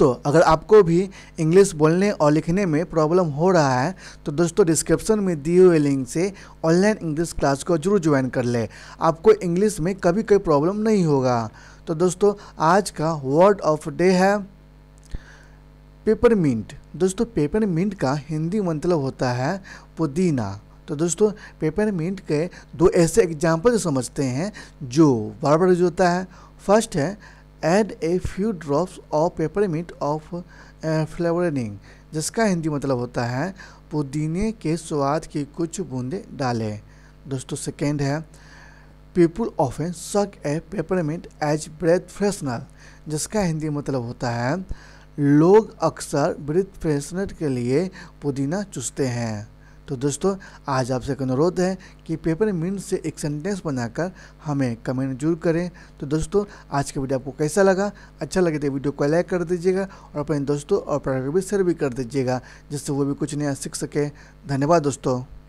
दोस्तों अगर आपको भी इंग्लिश बोलने और लिखने में प्रॉब्लम हो रहा है तो दोस्तों डिस्क्रिप्शन में दिए हुए लिंक से ऑनलाइन इंग्लिश क्लास को जरूर ज्वाइन कर ले आपको इंग्लिश में कभी कोई प्रॉब्लम नहीं होगा तो दोस्तों आज का वर्ड ऑफ डे है पेपर मिंट दोस्तों पेपर मिंट का हिंदी मतलब होता है पुदीना तो दोस्तों पेपर मिंट के दो ऐसे एग्जाम्पल समझते हैं जो बार बार यूज होता है फर्स्ट है add a few drops of peppermint of flavouring जिसका हिंदी मतलब होता है पुदीने के स्वाद की कुछ बूंदें डालें दोस्तों सेकेंड है people often suck a peppermint as breath freshener जिसका हिंदी मतलब होता है लोग अक्सर ब्रेथ फ्रेशनर के लिए पुदीना चूसते हैं तो दोस्तों आज आपसे एक अनुरोध है कि पेपर मीन से एक सेंटेंस बनाकर हमें कमेंट जरूर करें तो दोस्तों आज का वीडियो आपको कैसा लगा अच्छा लगे तो वीडियो को लाइक कर दीजिएगा और अपने दोस्तों और पढ़ाई भी शेयर भी कर दीजिएगा जिससे वो भी कुछ नया सीख सके धन्यवाद दोस्तों